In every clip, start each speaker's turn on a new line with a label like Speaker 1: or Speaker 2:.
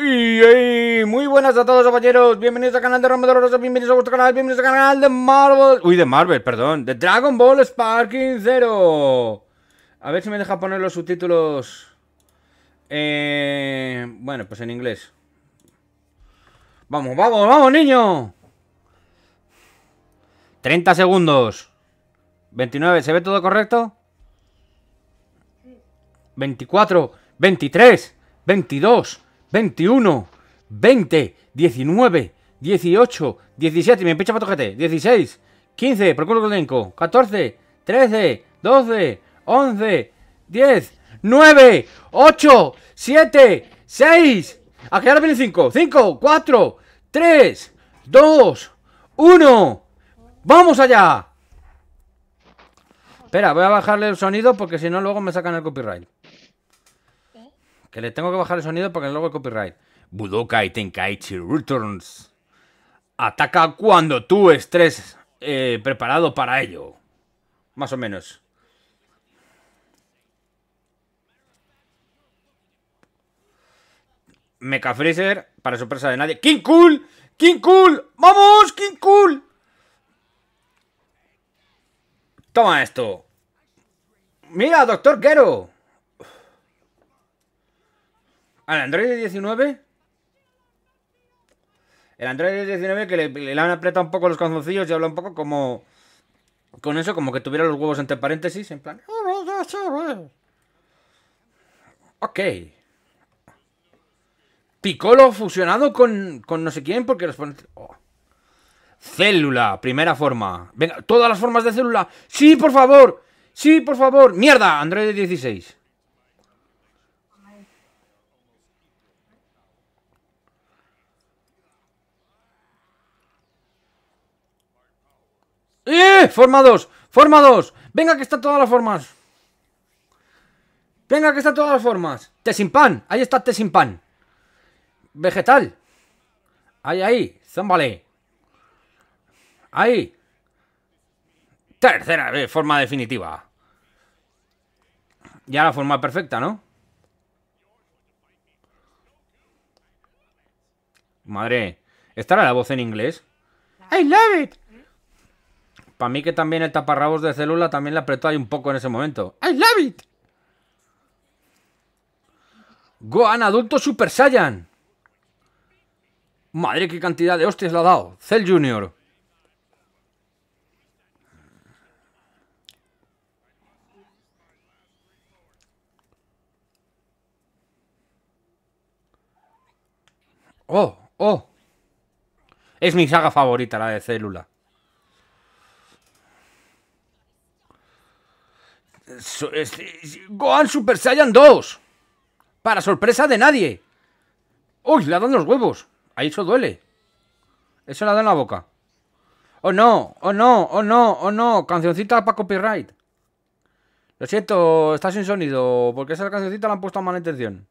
Speaker 1: Y muy buenas a todos compañeros, bienvenidos al canal de Romero Rosa, bienvenidos a vuestro canal, bienvenidos al canal de Marvel, uy de Marvel, perdón, de Dragon Ball Sparking Zero. A ver si me deja poner los subtítulos, eh, bueno, pues en inglés. Vamos, vamos, vamos niño. 30 segundos. 29, ¿se ve todo correcto? 24, 23, 22. 21, 20, 19, 18, 17, mi pincha patojete, 16, 15, procuro colenco, 14, 13, 12, 11, 10, 9, 8, 7, 6, a ahora viene 5, 5, 4, 3, 2, 1, ¡vamos allá! Espera, voy a bajarle el sonido porque si no luego me sacan el copyright. Que le tengo que bajar el sonido porque luego el copyright. Budokai Tenkaichi Returns. Ataca cuando tú estés eh, preparado para ello. Más o menos. Mecha Freezer, para sorpresa de nadie. ¡King Cool! ¡King Cool! ¡Vamos, King Cool! Toma esto. Mira, doctor Gero. ¿Al Android 19? El Android 19 que le, han apretado un poco los calzoncillos y habla un poco como... Con eso, como que tuviera los huevos entre paréntesis, en plan... Oh, ok. Picolo fusionado con, con no sé quién porque los pone... Oh. Célula, primera forma. Venga, todas las formas de célula. Sí, por favor. Sí, por favor. Mierda, Android 16. ¡Eh! Forma 2, forma 2. Venga, que están todas las formas. Venga, que están todas las formas. te sin pan. Ahí está té sin pan. Vegetal. Ahí, ahí. Zómbale. Ahí. Tercera forma definitiva. Ya la forma perfecta, ¿no? Madre. ¿Estará la voz en inglés? I love it. Para mí que también el taparrabos de célula también le apretó ahí un poco en ese momento. ¡I love it! Gohan adulto Super Saiyan. Madre, qué cantidad de hostias le ha dado. Cell Junior. Oh, oh. Es mi saga favorita, la de célula. Este, Gohan Super Saiyan 2. Para sorpresa de nadie. Uy, le en los huevos. Ahí eso duele. Eso le en la boca. Oh no, oh no, oh no, oh no. Cancioncita para copyright. Lo siento, está sin sonido. Porque esa cancioncita la han puesto a mala intención.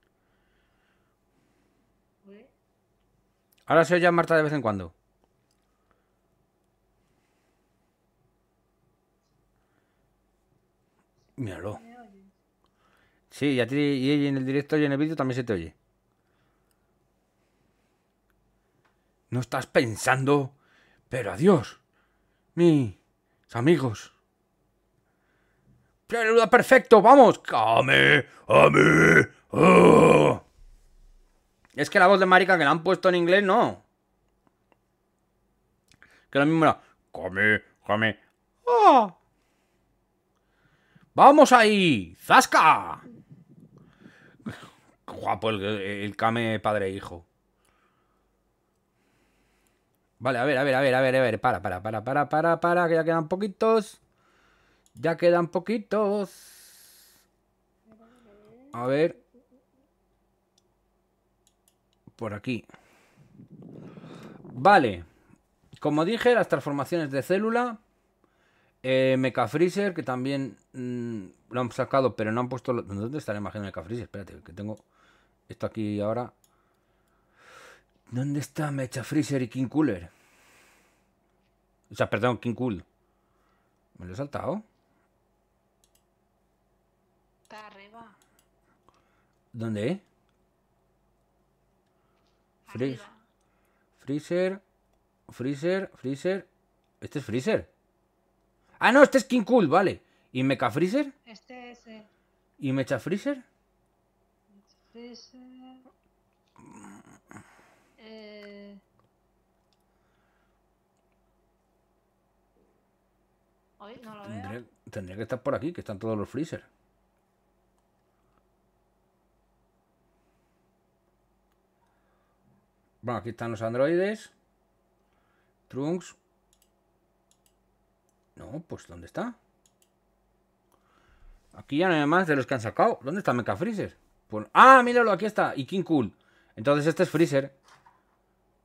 Speaker 1: Ahora se oye a Marta de vez en cuando. Míralo. Sí, y a ti y en el directo y en el vídeo también se te oye. No estás pensando, pero adiós, mis amigos. Preluda perfecto, vamos. Come, come, oh. Es que la voz de marica que la han puesto en inglés, no. Que lo mismo era. Come, come. Oh. ¡Vamos ahí! ¡Zasca! Guapo el, el Kame padre-hijo. E vale, a ver, a ver, a ver, a ver, a ver. Para, para, para, para, para, para, que ya quedan poquitos. Ya quedan poquitos. A ver. Por aquí. Vale. Como dije, las transformaciones de célula eh, Mecha Freezer, que también mm, lo han sacado, pero no han puesto. ¿Dónde está la imagen de Mecha Freezer? Espérate, que tengo esto aquí ahora. ¿Dónde está Mecha Freezer y King Cooler? O sea, perdón, King Cool. ¿Me lo he saltado? Está arriba. ¿Dónde? Freezer. Freezer. Freezer. Freezer. ¿Este es Freezer? Ah, no, este es King Cool, vale. ¿Y Mecha Freezer? Este es. Eh. ¿Y Mecha Freezer? Freezer. Eh... tendría que estar por aquí, que están todos los Freezer. Bueno, aquí están los androides. Trunks pues ¿dónde está? Aquí ya no hay más de los que han sacado. ¿Dónde está Mecha Freezer? Pues, ah, míralo, aquí está. Y King Cool. Entonces este es Freezer.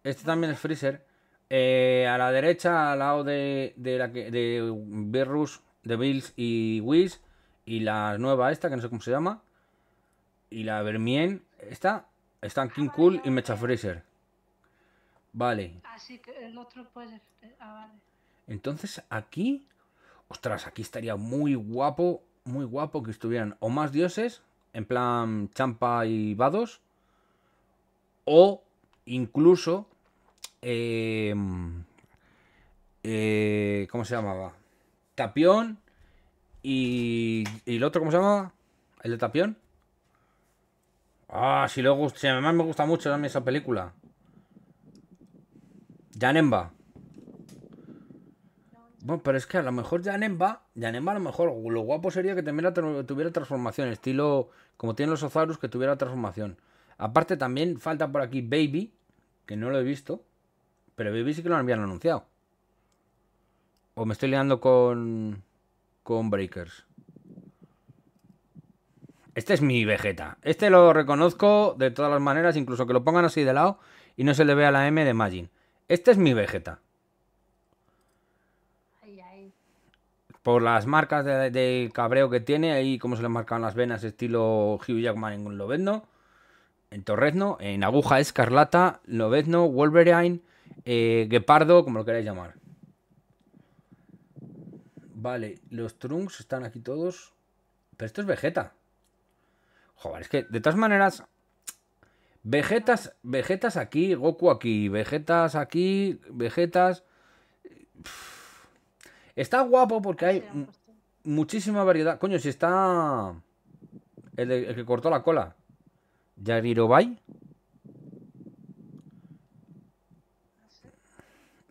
Speaker 1: Este también es Freezer. Eh, a la derecha, al lado de, de la de Virus, de Bills y Whis. Y la nueva esta, que no sé cómo se llama. Y la Vermien. Esta. Están King Cool y Mecha Freezer. Vale. Así que el otro puede. Ah, vale. Entonces aquí, ostras, aquí estaría muy guapo, muy guapo que estuvieran o más dioses, en plan Champa y Vados, o incluso, em, eh, ¿cómo se llamaba? Tapión y, y el otro, ¿cómo se llamaba? ¿El de Tapión? Ah, si luego, si además me gusta mucho también esa película. Janemba. Bueno, pero es que a lo mejor Janemba, Janemba a lo mejor lo guapo sería que también tuviera transformación, estilo como tienen los Ozarus que tuviera transformación. Aparte también falta por aquí Baby, que no lo he visto, pero Baby sí que lo habían anunciado. O me estoy liando con con Breakers. Este es mi Vegeta. Este lo reconozco de todas las maneras, incluso que lo pongan así de lado y no se le vea la M de Majin. Este es mi Vegeta. por las marcas de, cabreo que tiene, ahí como se le marcan las venas, estilo Hugh Jackman en Lobezno, en Torrezno, en Aguja Escarlata, Lobezno, Wolverine, eh, Gepardo, como lo queráis llamar. Vale, los Trunks están aquí todos. Pero esto es Vegeta. Joder, es que de todas maneras, Vegetas, Vegetas aquí, Goku aquí, Vegetas aquí, Vegetas. Está guapo porque hay muchísima variedad. Coño, si está. El, que cortó la cola. Yarirobai.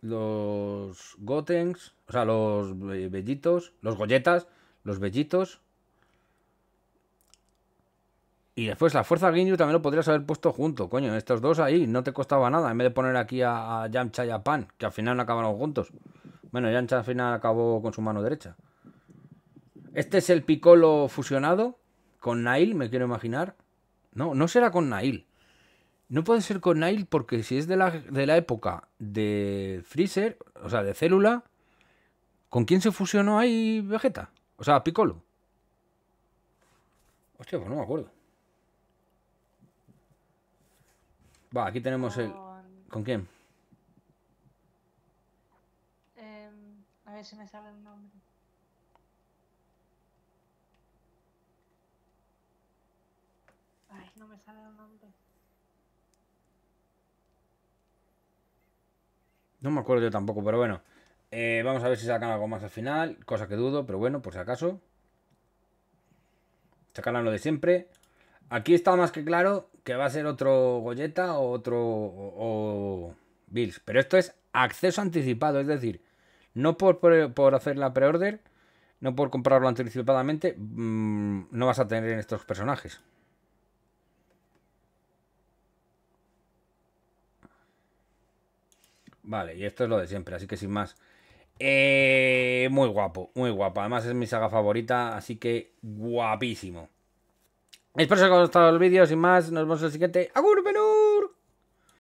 Speaker 1: Los Gotenks. O sea, los Bellitos. Los Golletas. Los Bellitos. Y después la fuerza Ginyu también lo podrías haber puesto junto, coño. Estos dos ahí no te costaba nada. En vez de poner aquí a, a Yamcha y a Pan, que al final no acabaron juntos. Bueno, ya al final acabó con su mano derecha. Este es el Piccolo fusionado con Nail, me quiero imaginar. No, no será con Nail. No puede ser con Nail porque si es de la, época de Freezer, o sea, de Célula, ¿con quién se fusionó ahí Vegeta? O sea, Piccolo. Hostia, pues no me acuerdo. Va, aquí tenemos el... ¿Con quién? si me sale el nombre. no me sale el nombre. No me acuerdo yo tampoco, pero bueno. Eh, vamos a ver si sacan algo más al final, cosa que dudo, pero bueno, por si acaso. Sacarán lo de siempre. Aquí está más que claro que va a ser otro Goyeta o otro Bills, pero esto es acceso anticipado, es decir, no por, por, hacer la pre-order, no por comprarlo anticipadamente, mm, no vas a tener en estos personajes. Vale, y esto es lo de siempre, así que sin más. Eh, muy guapo, muy guapo. Además es mi saga favorita, así que guapísimo. Espero que os haya gustado el vídeo, sin más. Nos vemos en el siguiente. ¡Agur,